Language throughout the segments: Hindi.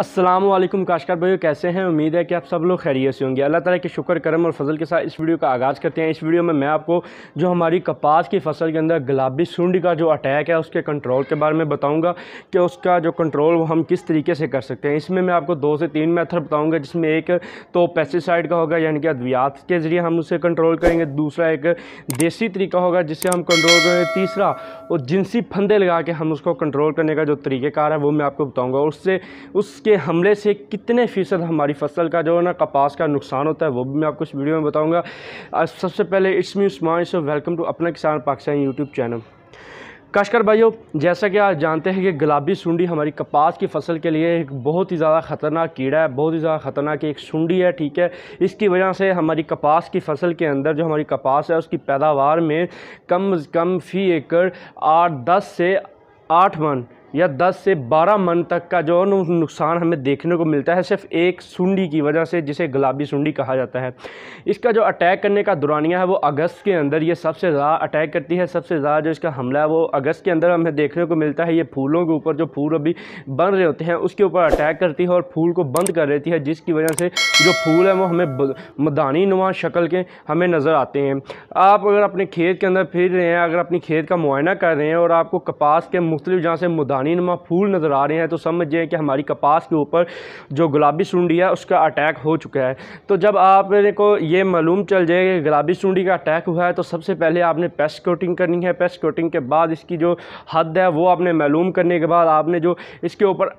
असलम काशकार भाई कैसे हैं उम्मीद है कि आप सब लोग खैरियत से होंगे अल्लाह ताला के शुक्र करम और फजल के साथ इस वीडियो का आगाज़ करते हैं इस वीडियो में मैं आपको जो हमारी कपास की फसल के अंदर गुलाबी सूंड का जो अटैक है उसके कंट्रोल के बारे में बताऊंगा कि उसका जो कंट्रोल वो हम किस तरीके से कर सकते हैं इसमें मैं आपको दो से तीन मैथड बताऊँगा जिसमें एक तो पेस्टिसाइड का होगा यानी कि अद्वियात के ज़रिए हम उसे कंट्रोल करेंगे दूसरा एक देसी तरीका होगा जिससे हम कंट्रोल करेंगे तीसरा और जिनसी फंदे लगा के हम उसको कंट्रोल करने का जो तरीक़ेकार है वो मैं आपको बताऊँगा उससे उस के हमले से कितने फ़ीसद हमारी फसल का जो है ना कपास का नुकसान होता है वो भी मैं आपको इस वीडियो में बताऊँगा सबसे पहले it's me Usman so welcome to अपना किसान पाकिस्तान यूट्यूब चैनल काशकर भाइयों जैसा कि आप जानते हैं कि गुलाबी सुंडी हमारी कपास की फसल के लिए एक बहुत ही ज़्यादा ख़तरनाक कीड़ा है बहुत ही ज़्यादा ख़तरनाक एक सुंडी है ठीक है इसकी वजह से हमारी कपास की फसल के अंदर जो हमारी कपास है उसकी पैदावार में कम अज़ कम फ़ी एकड़ आठ दस से आठ मन या 10 से 12 मन तक का जो नुकसान हमें देखने को मिलता है सिर्फ एक सुंडी की वजह से जिसे गुलाबी सुंडी कहा जाता है इसका जो अटैक करने का दुरानिया है वो अगस्त के अंदर ये सबसे ज़्यादा अटैक करती है सबसे ज़्यादा जो इसका हमला है वो अगस्त के अंदर हमें देखने को मिलता है ये फूलों के ऊपर जो फूल अभी बन रहे होते हैं उसके ऊपर अटैक करती है और फूल को बंद कर देती है जिसकी वजह से जो फूल है वो हमें मदानी नुमा शक्ल के हमें नज़र आते हैं आप अगर अपने खेत के अंदर फिर रहे हैं अगर अपनी खेत का मुआयना कर रहे हैं और आपको कपास के मुख्तलिफ जहाँ से मुदा दानी नमा फूल नज़र आ रहे हैं तो समझ जाए कि हमारी कपास के ऊपर जो गुलाबी सूंडी है उसका अटैक हो चुका है तो जब आपने को ये मालूम चल जाए कि गुलाबी सूंडी का अटैक हुआ है तो सबसे पहले आपने पेस्ट कोटिंग करनी है पेस्ट कोटिंग के बाद इसकी जो हद है वो आपने मालूम करने के बाद आपने जो इसके ऊपर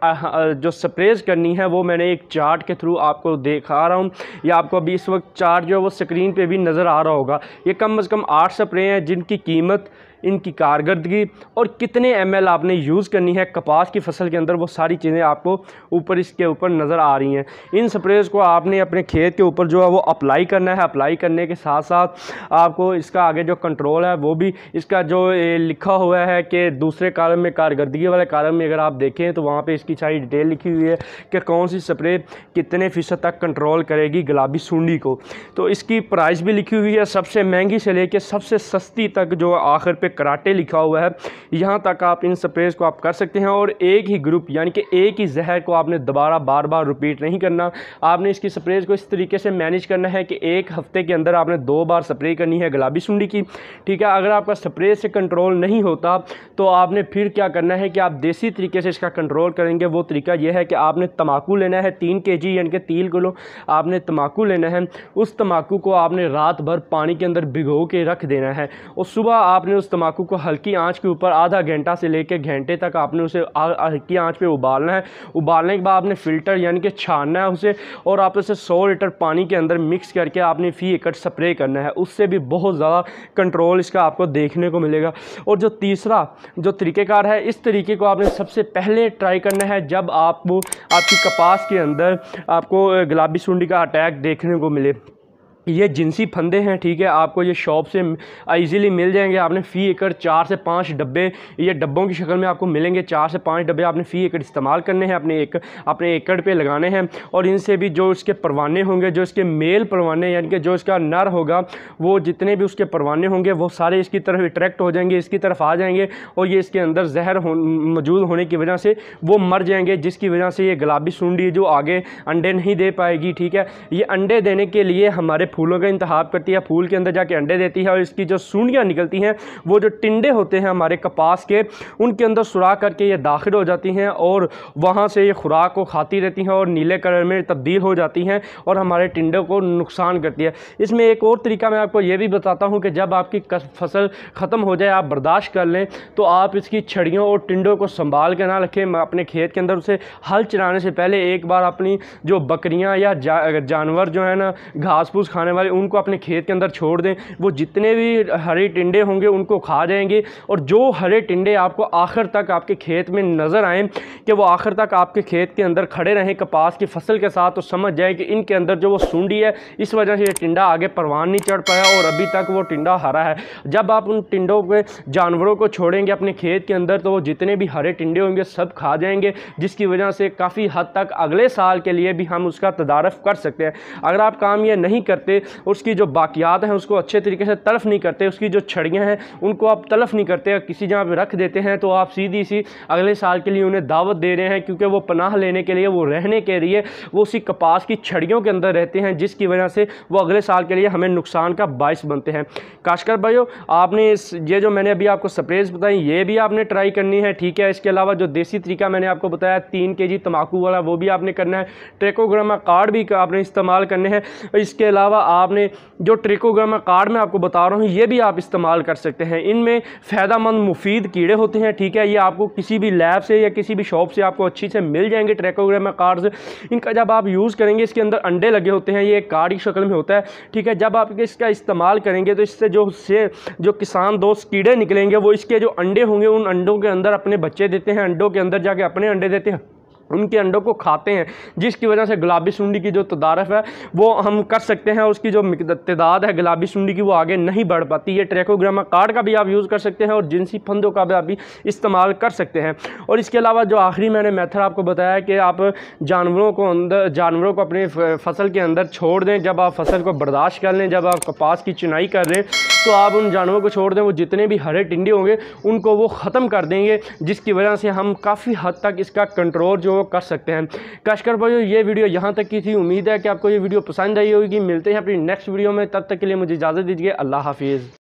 जो स्प्रेज करनी है वो मैंने एक चार्ट के थ्रू आपको दिखा रहा हूँ या आपको अभी इस वक्त चार्ट जो है वो स्क्रीन पर भी नज़र आ रहा होगा ये कम अज़ कम आठ स्प्रे हैं जिनकी कीमत इनकी कारकर्दगी और कितने एम आपने यूज़ करनी है कपास की फसल के अंदर वो सारी चीज़ें आपको ऊपर इसके ऊपर नज़र आ रही हैं इन स्प्रेज़ को आपने अपने खेत के ऊपर जो है वो अप्लाई करना है अप्लाई करने के साथ साथ आपको इसका आगे जो कंट्रोल है वो भी इसका जो लिखा हुआ है कि दूसरे कारण में कारकर्दगी वाले कारण में अगर आप देखें तो वहाँ पर इसकी सारी डिटेल लिखी हुई है कि कौन सी स्प्रे कितने फ़ीसद तक कंट्रोल करेगी गुलाबी सूंडी को तो इसकी प्राइस भी लिखी हुई है सबसे महंगी से लेकर सबसे सस्ती तक जो आखिर पे कराटे लिखा हुआ है यहाँ तक आप इन स्प्रेस को आप कर सकते हैं और एक ही ग्रुप यानी कि एक ही जहर को आपने दोबारा बार बार रिपीट नहीं करना आपने इसकी स्प्रेस को इस तरीके से मैनेज करना है कि एक हफ्ते के अंदर आपने दो बार स्प्रे करनी है गुलाबी सुंडी की ठीक है अगर आपका स्प्रे से कंट्रोल नहीं होता तो आपने फिर क्या करना है कि आप देसी तरीके से इसका कंट्रोल करेंगे वो तरीका यह है कि आपने तम्बाकू लेना है तीन के जी यानी कि तीन किलो आपने तम्बाकू लेना है उस तम्बाकू को आपने रात भर पानी के अंदर भिगो के रख देना है और सुबह आपने उस तम्बाकू को हल्की आंच के ऊपर आधा घंटा से लेकर घंटे तक आपने उसे हल्की आंच पे उबालना है उबालने के बाद आपने फ़िल्टर यानी कि छानना है उसे और आप उसे सौ लीटर पानी के अंदर मिक्स करके आपने फ़ी एकड़ स्प्रे करना है उससे भी बहुत ज़्यादा कंट्रोल इसका आपको देखने को मिलेगा और जो तीसरा जो तरीक़ेकार है इस तरीके को आपने सबसे पहले ट्राई करना है जब आप आपकी कपास के अंदर आपको गुलाबी सूंडी का अटैक देखने को मिले ये जिनसी फंदे हैं ठीक है आपको ये शॉप से इजीली मिल जाएंगे आपने फ़ी एकड़ चार से पाँच डब्बे ये डब्बों की शक्ल में आपको मिलेंगे चार से पाँच डब्बे आपने फ़ी एकड़ इस्तेमाल करने हैं अपने एक अपने एकड़ पे लगाने हैं और इनसे भी जो इसके परवाने होंगे जो इसके मेल परवाने यानी कि जो इसका नर होगा वो जितने भी उसके परवाने होंगे वो सारे इसकी तरफ अट्रैक्ट हो जाएंगे इसकी तरफ आ जाएंगे और ये इसके अंदर जहर मौजूद होने की वजह से वो मर जाएंगे जिसकी वजह से ये गुलाबी सूंडी जो आगे अंडे नहीं दे पाएगी ठीक है ये अंडे देने के लिए हमारे फूलों का इंतहाब करती है फूल के अंदर जाके अंडे देती है और इसकी जो सूढ़ियाँ निकलती हैं वो जो टिंडे होते हैं हमारे कपास के उनके अंदर सुरा करके ये दाखिल हो जाती हैं और वहाँ से ये खुराक को खाती रहती हैं और नीले कलर में तब्दील हो जाती हैं और हमारे टिंडों को नुकसान करती है इसमें एक और तरीका मैं आपको ये भी बताता हूँ कि जब आपकी फसल ख़त्म हो जाए आप बर्दाश्त कर लें तो आप इसकी छड़ियों और टिंडों को संभाल के ना रखें अपने खेत के अंदर उसे हल चलाने से पहले एक बार अपनी जो बकरियाँ या जा, जानवर जो है ना घास फूस खाने वाले उनको अपने खेत के अंदर छोड़ दें वो जितने भी हरे टिंडे होंगे उनको खा जाएंगे और जो हरे टिंडे आपको आखिर तक आपके खेत में नज़र आएँ कि वो आखिर तक आपके खेत के अंदर खड़े रहें कपास की फसल के साथ तो समझ जाएँ कि इनके अंदर जो वो सूंडी है इस वजह से ये टिंडा आगे परवान नहीं चढ़ पाया और अभी तक वो टिंडा हरा है जब आप उन टिंडों के जानवरों को छोड़ेंगे अपने खेत के अंदर तो वो जितने भी हरे टिंडे होंगे सब खा जाएंगे जिसकी वजह से काफ़ी हद तक अगले साल के लिए भी हम उसका तदारफ़ कर सकते हैं अगर आप काम ये नहीं करते करते उसकी जो बाकियात हैं उसको अच्छे तरीके से तलफ नहीं करते उसकी जो छड़ियाँ हैं उनको आप तलफ नहीं करते किसी जगह पर रख देते हैं तो आप सीधी सी अगले साल के लिए उन्हें दावत दे रहे हैं क्योंकि वो पनाह लेने के लिए वो रहने के लिए वो उसी कपास की छड़ियों के अंदर रहते हैं जिसकी वजह से वो अगले साल के लिए हमें नुकसान का बायस बनते हैं काशकर भाइयों आपने इस ये जो मैंने अभी आपको स्प्रेज बताई ये भी आपने ट्राई करनी है ठीक है इसके अलावा जो देसी तरीका मैंने आपको बताया तीन के जी तम्बाकू वाला वो भी आपने करना है ट्रेकोग्रामा कार्ड भी आपने इस्तेमाल करने हैं इसके अलावा अलावा आपने जो ट्रिकोग्रामा कार्ड में आपको बता रहा हूँ ये भी आप इस्तेमाल कर सकते हैं इनमें फ़ायदामंद मुफीद कीड़े होते हैं ठीक है ये आपको किसी भी लैब से या किसी भी शॉप से आपको अच्छी से मिल जाएंगे ट्रेकोग्रामा कार्ड्स इनका जब आप यूज़ करेंगे इसके अंदर अंडे लगे होते हैं ये एक कार्ड की शक्ल में होता है ठीक है जब आप इसका इस्तेमाल करेंगे तो इससे जो से जो किसान दोस्त कीड़े निकलेंगे वो इसके जो अंडे होंगे उन अंडों के अंदर अपने बच्चे देते हैं अंडों के अंदर जाके अपने अंडे देते हैं उनके अंडों को खाते हैं जिसकी वजह से गुलाबी सुंडी की जो तदारफ है वो हम कर सकते हैं उसकी जो तदाद है गुलाबी सुंडी की वो आगे नहीं बढ़ पाती है ट्रेकोग्रामा कार्ड का भी आप यूज़ कर सकते हैं और जिनसी फंदों का भी आप इस्तेमाल कर सकते हैं और इसके अलावा जो आखिरी मैंने मेथड आपको बताया कि आप जानवरों को अंदर जानवरों को अपने फसल के अंदर छोड़ दें जब आप फसल को बर्दाश्त कर लें जब आप कपास की चुनाई कर लें तो आप उन जानवरों को छोड़ दें वो जितने भी हरे टिंडे होंगे उनको वो ख़त्म कर देंगे जिसकी वजह से हम काफ़ी हद तक इसका कंट्रोल जो कर सकते हैं कशकर भाई ये वीडियो यहाँ तक की थी उम्मीद है कि आपको ये वीडियो पसंद आई होगी मिलते हैं अपनी नेक्स्ट वीडियो में तब तक के लिए मुझे इजाज़त दीजिए अल्लाह हाफिज़